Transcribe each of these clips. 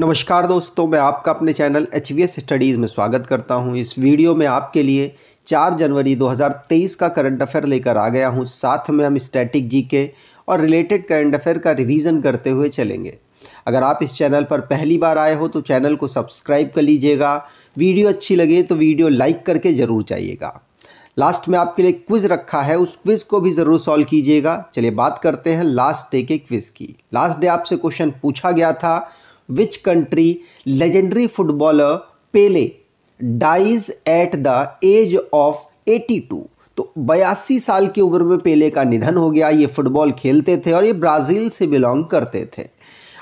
नमस्कार दोस्तों मैं आपका अपने चैनल एच स्टडीज़ में स्वागत करता हूं इस वीडियो में आपके लिए 4 जनवरी 2023 का करंट अफेयर लेकर आ गया हूं साथ में हम स्टैटिक जीके और रिलेटेड करंट अफेयर का रिवीजन करते हुए चलेंगे अगर आप इस चैनल पर पहली बार आए हो तो चैनल को सब्सक्राइब कर लीजिएगा वीडियो अच्छी लगे तो वीडियो लाइक करके ज़रूर जाइएगा लास्ट में आपके लिए क्विज रखा है उस क्विज को भी ज़रूर सॉल्व कीजिएगा चलिए बात करते हैं लास्ट डे के क्विज की लास्ट डे आपसे क्वेश्चन पूछा गया था which country legendary footballer Pele dies at the age of 82 तो बयासी साल की उम्र में पेले का निधन हो गया ये फुटबॉल खेलते थे और ये ब्राज़ील से बिलोंग करते थे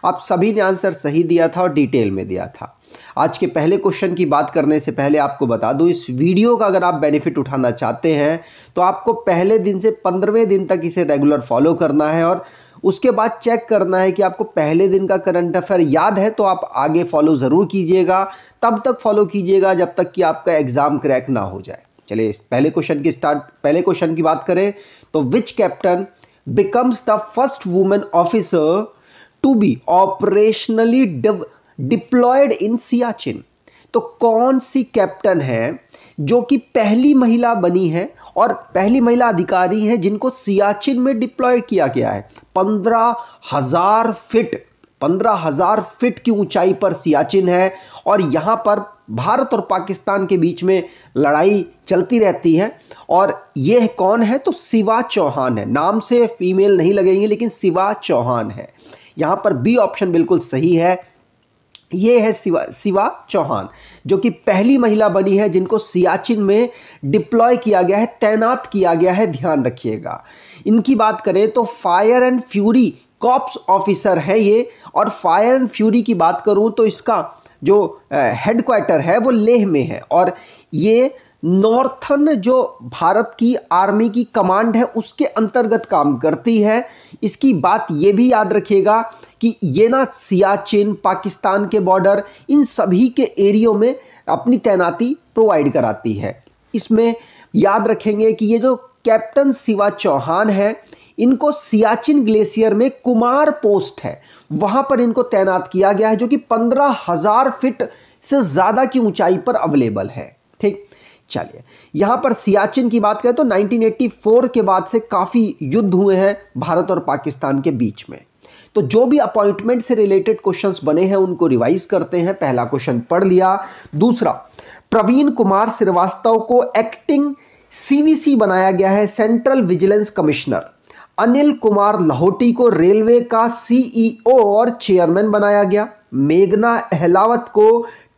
आप सभी ने आंसर सही दिया था और डिटेल में दिया था आज के पहले क्वेश्चन की बात करने से पहले आपको बता दूं इस वीडियो का अगर आप बेनिफिट उठाना चाहते हैं तो आपको पहले दिन से पंद्रहवें दिन तक इसे रेगुलर फॉलो करना है और उसके बाद चेक करना है कि आपको पहले दिन का करंट अफेयर याद है तो आप आगे फॉलो ज़रूर कीजिएगा तब तक फॉलो कीजिएगा जब तक कि आपका एग्ज़ाम क्रैक ना हो जाए चलिए पहले क्वेश्चन की स्टार्ट पहले क्वेश्चन की बात करें तो which captain becomes the first women officer to be operationally deployed in Siachen तो कौन सी कैप्टन है जो कि पहली महिला बनी है और पहली महिला अधिकारी है जिनको सियाचिन में डिप्लॉय किया गया है पंद्रह हज़ार फिट पंद्रह हज़ार फिट की ऊंचाई पर सियाचिन है और यहां पर भारत और पाकिस्तान के बीच में लड़ाई चलती रहती है और यह कौन है तो शिवा चौहान है नाम से फीमेल नहीं लगेंगे लेकिन शिवा चौहान है यहां पर बी ऑप्शन बिल्कुल सही है ये है शिवा शिवा चौहान जो कि पहली महिला बनी है जिनको सियाचिन में डिप्लॉय किया गया है तैनात किया गया है ध्यान रखिएगा इनकी बात करें तो fire and fury corps officer है ये और फायर एंड फ्यूरी की बात करूँ तो इसका जो हेडक्वार्टर है वो लेह में है और ये नॉर्थन जो भारत की आर्मी की कमांड है उसके अंतर्गत काम करती है इसकी बात ये भी याद रखिएगा कि ये ना सियाचिन पाकिस्तान के बॉर्डर इन सभी के एरियो में अपनी तैनाती प्रोवाइड कराती है इसमें याद रखेंगे कि ये जो कैप्टन शिवा चौहान है इनको सियाचिन ग्लेशियर में कुमार पोस्ट है वहाँ पर इनको तैनात किया गया है जो कि पंद्रह हज़ार फिट से ज़्यादा की ऊंचाई पर अवेलेबल है चलिए यहां पर सियाचिन की बात करें तो 1984 के बाद से काफ़ी युद्ध हुए हैं भारत और पाकिस्तान के बीच में तो जो भी अपॉइंटमेंट से रिलेटेड क्वेश्चंस बने हैं उनको रिवाइज करते हैं पहला क्वेश्चन पढ़ लिया दूसरा प्रवीण कुमार श्रीवास्तव को एक्टिंग सीवीसी बनाया गया है central vigilance commissioner Anil Kumar Lahoti को रेलवे का सीईओ और चेयरमैन बनाया गया मेघना अहलावत को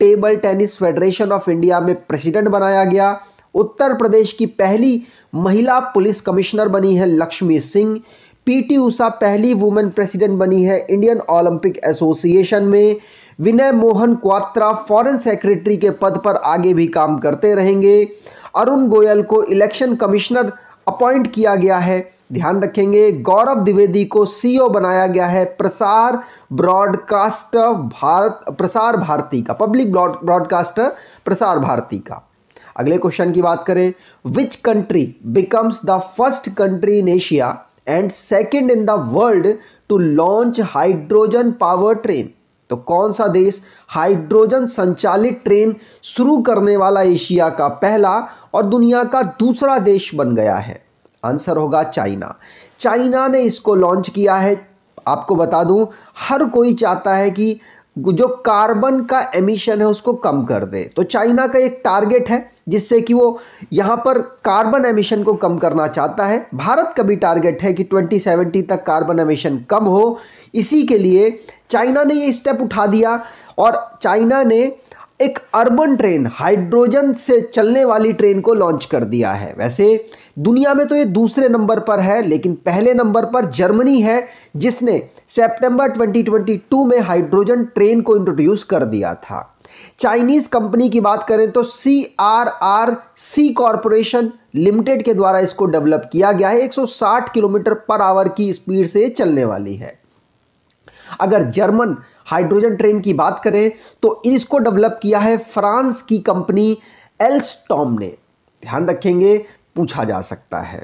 table tennis federation of India में प्रेसिडेंट बनाया गया उत्तर प्रदेश की पहली महिला पुलिस कमिश्नर बनी है लक्ष्मी सिंह पीटी उषा पहली वुमेन प्रेसिडेंट बनी है इंडियन ओलंपिक एसोसिएशन में विनय मोहन क्वात्रा फॉरेन सेक्रेटरी के पद पर आगे भी काम करते रहेंगे अरुण गोयल को इलेक्शन कमिश्नर अपॉइंट किया गया है ध्यान रखेंगे गौरव द्विवेदी को सीईओ बनाया गया है प्रसार ब्रॉडकास्टर भारत प्रसार भारती का पब्लिक ब्रॉडकास्टर प्रसार भारती का अगले क्वेश्चन की बात करें which country becomes the first country in Asia and second in the world to launch hydrogen power train तो कौन सा देश हाइड्रोजन संचालित ट्रेन शुरू करने वाला एशिया का पहला और दुनिया का दूसरा देश बन गया है आंसर होगा चाइना चाइना ने इसको लॉन्च किया है आपको बता दूं हर कोई चाहता है कि जो कार्बन का एमिशन है उसको कम कर दे तो चाइना का एक टारगेट है जिससे कि वो यहाँ पर कार्बन एमिशन को कम करना चाहता है भारत का भी टारगेट है कि 2070 तक कार्बन एमिशन कम हो इसी के लिए चाइना ने ये स्टेप उठा दिया और चाइना ने एक अर्बन ट्रेन हाइड्रोजन से चलने वाली ट्रेन को लॉन्च कर दिया है वैसे दुनिया में तो ये दूसरे नंबर पर है लेकिन पहले नंबर पर जर्मनी है जिसने सितंबर 2022 में हाइड्रोजन ट्रेन को इंट्रोड्यूस कर दिया था चाइनीज कंपनी की बात करें तो C R R C corporation limited के द्वारा इसको डेवलप किया गया है 160 किलोमीटर पर आवर की स्पीड से चलने वाली है अगर जर्मन हाइड्रोजन ट्रेन की बात करें तो इसको डेवलप किया है फ्रांस की कंपनी एल्सटॉम ने ध्यान रखेंगे पूछा जा सकता है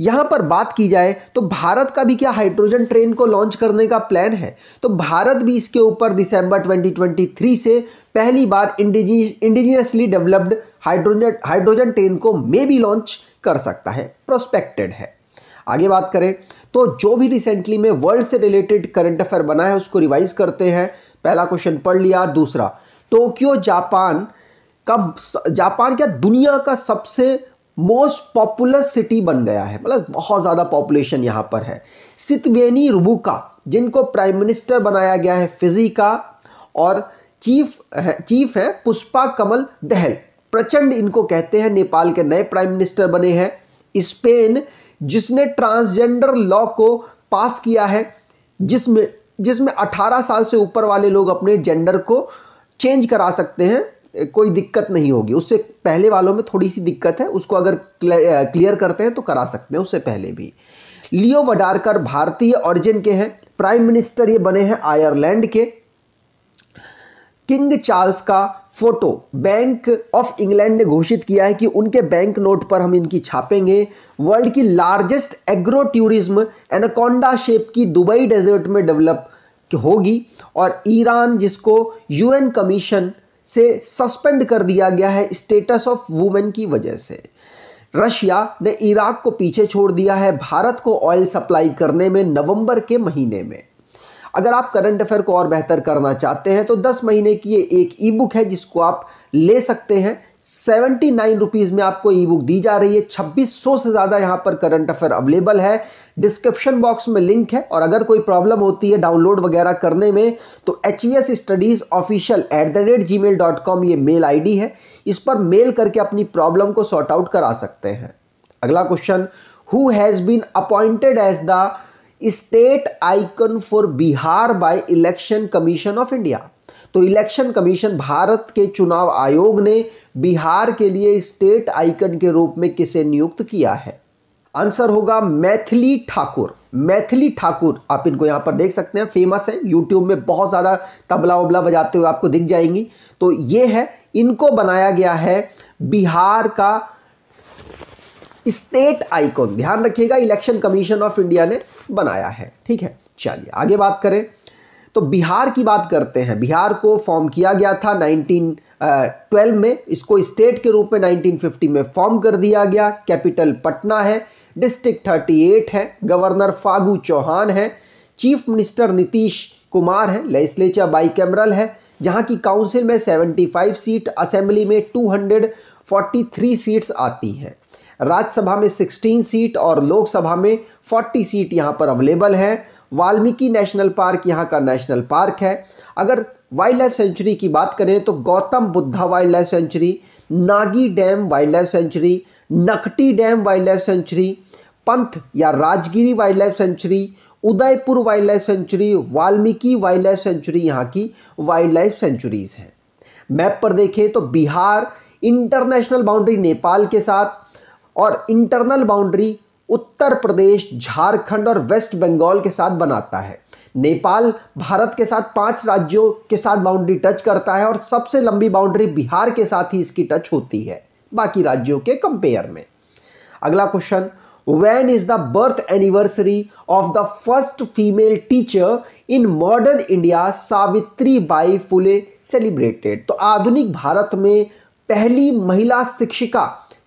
यहां पर बात की जाए तो भारत का भी क्या हाइड्रोजन ट्रेन को लॉन्च करने का प्लान है तो भारत भी इसके ऊपर दिसंबर 2023 से पहली बार indigenously indigenously developed hydrogen hydrogen train को मे भी लॉन्च कर सकता है प्रोस्पेक्टेड है आगे बात करें तो जो भी रिसेंटली में वर्ल्ड से रिलेटेड करंट अफेयर बना है उसको रिवाइज करते हैं पहला क्वेश्चन पढ़ लिया दूसरा टोक्यो जापान का जापान क्या दुनिया का सबसे मोस्ट पॉपुलर सिटी बन गया है मतलब बहुत ज़्यादा पॉपुलेशन यहाँ पर है सितबेनी रुबुका जिनको प्राइम मिनिस्टर बनाया गया है फिजी का और चीफ है चीफ है पुष्पा कमल दहल प्रचंड इनको कहते हैं नेपाल के नए प्राइम मिनिस्टर बने हैं स्पेन जिसने ट्रांसजेंडर लॉ को पास किया है जिसमें जिसमें 18 साल से ऊपर वाले लोग अपने जेंडर को चेंज करा सकते हैं कोई दिक्कत नहीं होगी उससे पहले वालों में थोड़ी सी दिक्कत है उसको अगर क्लियर करते हैं तो करा सकते हैं उससे पहले भी लियो वडारकर भारतीय ऑरिजिन के हैं प्राइम मिनिस्टर ये बने हैं आयरलैंड के किंग चार्ल्स का फोटो बैंक ऑफ इंग्लैंड ने घोषित किया है कि उनके बैंक नोट पर हम इनकी छापेंगे वर्ल्ड की largest agro tourism anaconda shape की दुबई डेजर्ट में डेवलप होगी और ईरान जिसको यूएन कमीशन से सस्पेंड कर दिया गया है स्टेटस ऑफ वुमेन की वजह से रशिया ने इराक को पीछे छोड़ दिया है भारत को ऑयल सप्लाई करने में नवंबर के महीने में अगर आप करंट अफेयर को और बेहतर करना चाहते हैं तो 10 महीने की ये एक ई बुक है जिसको आप ले सकते हैं सेवेंटी नाइन रुपीज़ में आपको ई बुक दी जा रही है छब्बीस सौ से ज़्यादा यहाँ पर करंट अफेयर अवेलेबल है डिस्क्रिप्शन बॉक्स में लिंक है और अगर कोई प्रॉब्लम होती है डाउनलोड वगैरह करने में तो H V S studies official at the rate Gmail dot com ये मेल आई डी है इस पर मेल करके अपनी प्रॉब्लम को सॉर्ट आउट करा सकते हैं अगला question who has been appointed as the state icon for Bihar by election commission of India तो इलेक्शन कमीशन भारत के चुनाव आयोग ने बिहार के लिए स्टेट आइकन के रूप में किसे नियुक्त किया है आंसर होगा मैथिली ठाकुर मैथिली ठाकुर आप इनको यहां पर देख सकते हैं फेमस है यूट्यूब में बहुत ज़्यादा तबला उबला बजाते हुए आपको दिख जाएंगी तो ये है इनको बनाया गया है बिहार का स्टेट आइकॉन ध्यान रखिएगा इलेक्शन कमीशन ऑफ इंडिया ने बनाया है ठीक है चलिए आगे बात करें तो बिहार की बात करते हैं बिहार को फॉर्म किया गया था 1912 में इसको स्टेट के रूप में 1950 में फॉर्म कर दिया गया कैपिटल पटना है डिस्ट्रिक्ट 38 है गवर्नर फागू चौहान है चीफ मिनिस्टर नीतीश कुमार है लेस्लेचा बाई कैमरल है जहाँ की काउंसिल में 75 सीट असेंबली में 243 सीट्स आती हैं राज्यसभा में 16 सीट और लोकसभा में 40 सीट यहाँ पर अवेलेबल है वाल्मीकि नेशनल पार्क यहाँ का नेशनल पार्क है अगर वाइल्ड लाइफ सेंचुरी की बात करें तो Gautam Buddha wildlife sanctuary Nagi dam wildlife sanctuary Nakti dam wildlife sanctuary Pant या Rajgiri wildlife sanctuary Udaipur wildlife sanctuary Valmiki wildlife sanctuary यहाँ की वाइल्ड लाइफ सेंचुरीज हैं मैप पर देखें तो बिहार इंटरनेशनल बाउंड्री नेपाल के साथ और इंटरनल बाउंड्री उत्तर प्रदेश झारखंड और वेस्ट बंगाल के साथ बनाता है नेपाल भारत के साथ पांच राज्यों के साथ बाउंड्री टच करता है और सबसे लंबी बाउंड्री बिहार के साथ ही इसकी टच होती है बाकी राज्यों के कंपेयर में अगला question when is the birth anniversary of the first female teacher in modern India Savitri Bai Phule celebrated तो आधुनिक भारत में पहली महिला शिक्षिका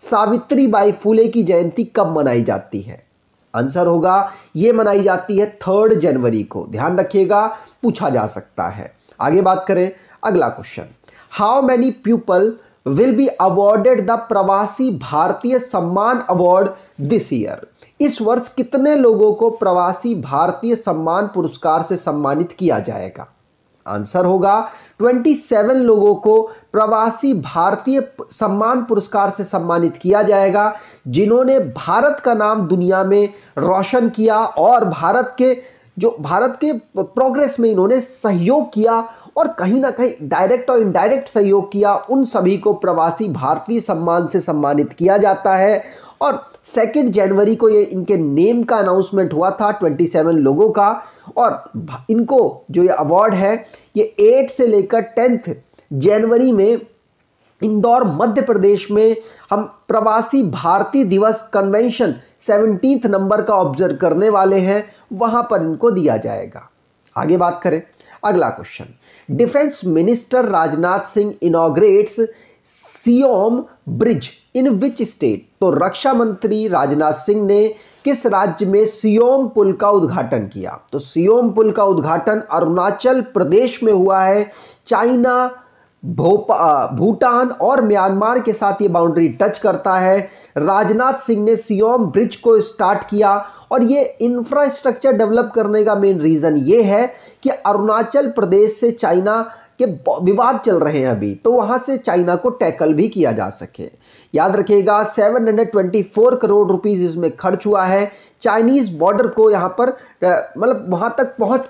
सावित्री बाई फूले की जयंती कब मनाई जाती है आंसर होगा ये मनाई जाती है थर्ड जनवरी को ध्यान रखिएगा पूछा जा सकता है आगे बात करें अगला question how many people will be awarded the Pravasi Bharatiya सम्मान अवार्ड दिस ईयर इस वर्ष कितने लोगों को प्रवासी भारतीय सम्मान पुरस्कार से सम्मानित किया जाएगा आंसर होगा 27 लोगों को प्रवासी भारतीय सम्मान पुरस्कार से सम्मानित किया जाएगा जिन्होंने भारत का नाम दुनिया में रोशन किया और भारत के जो भारत के प्रोग्रेस में इन्होंने सहयोग किया और कहीं ना कहीं डायरेक्ट और इनडायरेक्ट सहयोग किया उन सभी को प्रवासी भारतीय सम्मान से सम्मानित किया जाता है और सेकेंड जनवरी को ये इनके नेम का अनाउंसमेंट हुआ था 27 लोगों का और इनको जो ये अवार्ड है ये एट से लेकर टेंथ जनवरी में इंदौर मध्य प्रदेश में हम Pravasi Bharatiya Divas convention seventeenth number का ऑब्जर्व करने वाले हैं वहाँ पर इनको दिया जाएगा आगे बात करें अगला question defence minister Rajnath Singh inaugurates Siom bridge in which state तो रक्षा मंत्री राजनाथ सिंह ने किस राज्य में सियोम पुल का उद्घाटन किया तो सियोम पुल का उद्घाटन अरुणाचल प्रदेश में हुआ है चाइना भूटान और म्यांमार के साथ ये बाउंड्री टच करता है राजनाथ सिंह ने सियोम ब्रिज को स्टार्ट किया और ये इंफ्रास्ट्रक्चर डेवलप करने का मेन रीज़न ये है कि अरुणाचल प्रदेश से चाइना के विवाद चल रहे हैं अभी तो वहां से चाइना को टैकल भी किया जा सके याद रखिएगा 724 करोड़ रुपीज़ इसमें खर्च हुआ है चाइनीज़ बॉर्डर को यहां पर मतलब वहां तक पहुंच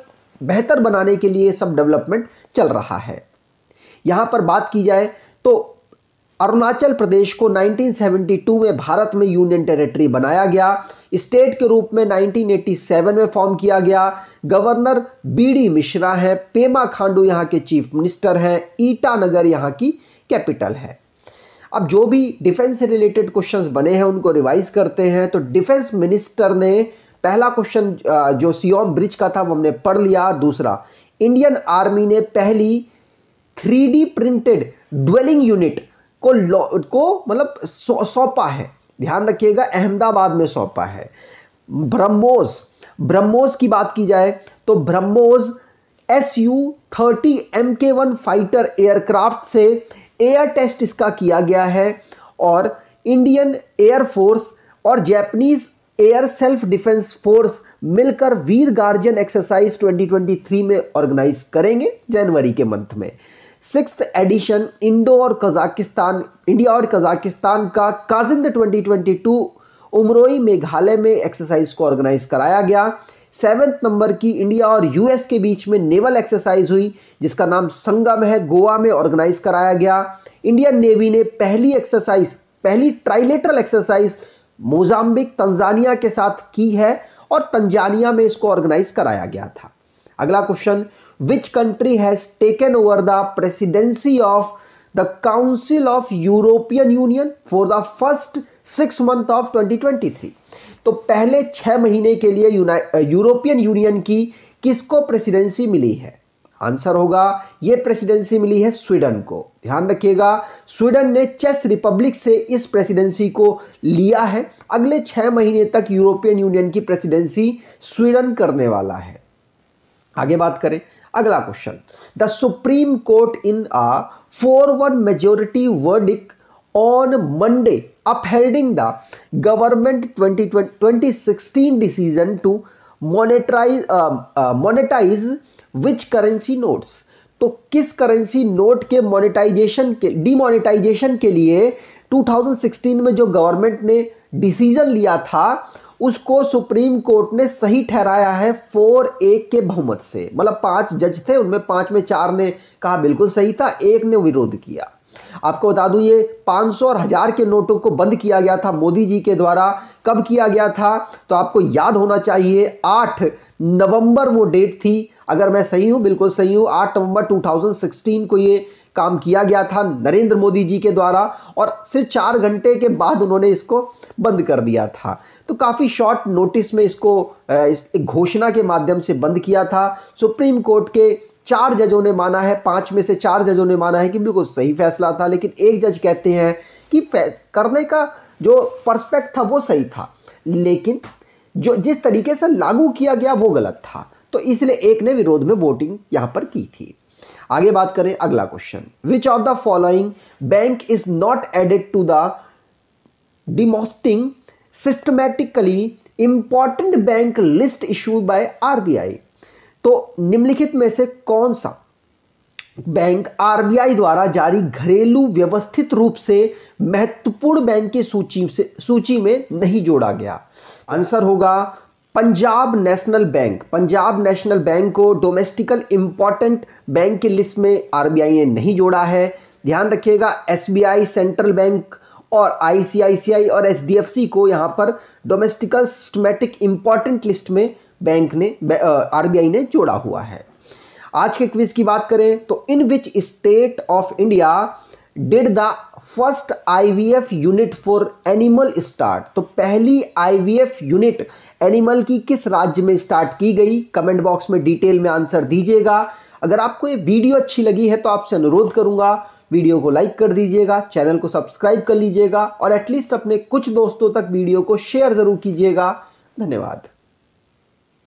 बेहतर बनाने के लिए सब डेवलपमेंट चल रहा है यहां पर बात की जाए तो अरुणाचल प्रदेश को 1972 में भारत में यूनियन टेरिटरी बनाया गया स्टेट के रूप में 1987 में फॉर्म किया गया गवर्नर बीडी मिश्रा हैं पेमा खांडू यहाँ के चीफ मिनिस्टर हैं ईटानगर यहाँ की कैपिटल है अब जो भी डिफेंस से रिलेटेड क्वेश्चंस बने हैं उनको रिवाइज करते हैं तो डिफेंस मिनिस्टर ने पहला क्वेश्चन जो सियोम ब्रिज का था वो हमने पढ़ लिया दूसरा इंडियन आर्मी ने पहली थ्री प्रिंटेड ड्वेलिंग यूनिट को को मतलब सौंपा है ध्यान रखिएगा अहमदाबाद में सौंपा है ब्रह्मोस ब्रह्मोस की बात की जाए तो BrahMos S U thirty M K one fighter aircraft से एयर टेस्ट इसका किया गया है और इंडियन एयरफोर्स और Japanese air self defence force मिलकर वीर गार्जियन एक्सरसाइज 2023 में ऑर्गेनाइज करेंगे जनवरी के मंथ में सिक्स एडिशन इंडो और कजाकिस्तान इंडिया और कजाकिस्तान का काजिंद 2022 उमरोई मेघालय में एक्सरसाइज को ऑर्गेनाइज कराया गया सेवन्थ नंबर की इंडिया और यूएस के बीच में नेवल एक्सरसाइज हुई जिसका नाम संगम है गोवा में ऑर्गेनाइज कराया गया इंडियन नेवी ने पहली एक्सरसाइज पहली ट्राइलेटरल एक्सरसाइज मोजाम्बिक तंजानिया के साथ की है और तंजानिया में इसको ऑर्गेनाइज कराया गया था अगला question which country has taken over the presidency of the Council of European Union for the first six month of 2023 तो पहले छः महीने के लिए यूरोपियन यूनियन की किसको प्रेसिडेंसी मिली है आंसर होगा यह प्रेसिडेंसी मिली है स्वीडन को ध्यान रखिएगा स्वीडन ने चेस रिपब्लिक से इस प्रेसिडेंसी को लिया है अगले छह महीने तक यूरोपियन यूनियन की प्रेसिडेंसी स्वीडन करने वाला है आगे बात करें अगला question the supreme court in a four one majority verdict on Monday upholding the government twenty twenty sixteen decision to monetise monetise which currency notes तो किस करेंसी नोट के मोनेटाइजेशन के डीमोनेटाइजेशन के लिए 2016 में जो गवर्नमेंट ने डिसीजन लिया था उसको सुप्रीम कोर्ट ने सही ठहराया है फोर एक के बहुमत से मतलब पांच जज थे उनमें पांच में चार ने कहा बिल्कुल सही था एक ने विरोध किया आपको बता दूं ये 500 और हजार के नोटों को बंद किया गया था मोदी जी के द्वारा कब किया गया था तो आपको याद होना चाहिए आठ नवंबर वो डेट थी अगर मैं सही हूं बिल्कुल सही हूं आठ नवंबर 2016 को ये काम किया गया था नरेंद्र मोदी जी के द्वारा और सिर्फ चार घंटे के बाद उन्होंने इसको बंद कर दिया था तो काफ़ी शॉर्ट नोटिस में इसको एक घोषणा के माध्यम से बंद किया था सुप्रीम कोर्ट के चार जजों ने माना है पांच में से चार जजों ने माना है कि बिल्कुल सही फैसला था लेकिन एक जज कहते हैं कि करने का जो परस्पेक्ट था वो सही था लेकिन जो जिस तरीके से लागू किया गया वो गलत था तो इसलिए एक ने विरोध में वोटिंग यहाँ पर की थी आगे बात करें अगला question which of the following bank is not added to the domestic systemically important bank list issue by RBI तो निम्नलिखित में से कौन सा बैंक आरबीआई द्वारा जारी घरेलू व्यवस्थित रूप से महत्वपूर्ण बैंक की सूची से सूची में नहीं जोड़ा गया आंसर होगा Punjab National Bank Punjab National Bank को डोमेस्टिकल इंपॉर्टेंट बैंक की लिस्ट में आरबीआई ने नहीं जोड़ा है ध्यान रखिएगा एसबीआई सेंट्रल बैंक और आईसीआईसीआई और एचडीएफसी को यहाँ पर डोमेस्टिकल सिस्टमेटिक इम्पॉर्टेंट लिस्ट में बैंक ने आरबीआई ने जोड़ा हुआ है आज के क्विज की बात करें तो in which state of India did the first IVF unit for animal start तो पहली आईवीएफ यूनिट एनिमल की किस राज्य में स्टार्ट की गई कमेंट बॉक्स में डिटेल में आंसर दीजिएगा अगर आपको ये वीडियो अच्छी लगी है तो आपसे अनुरोध करूंगा वीडियो को लाइक कर दीजिएगा चैनल को सब्सक्राइब कर लीजिएगा और एटलीस्ट अपने कुछ दोस्तों तक वीडियो को शेयर ज़रूर कीजिएगा धन्यवाद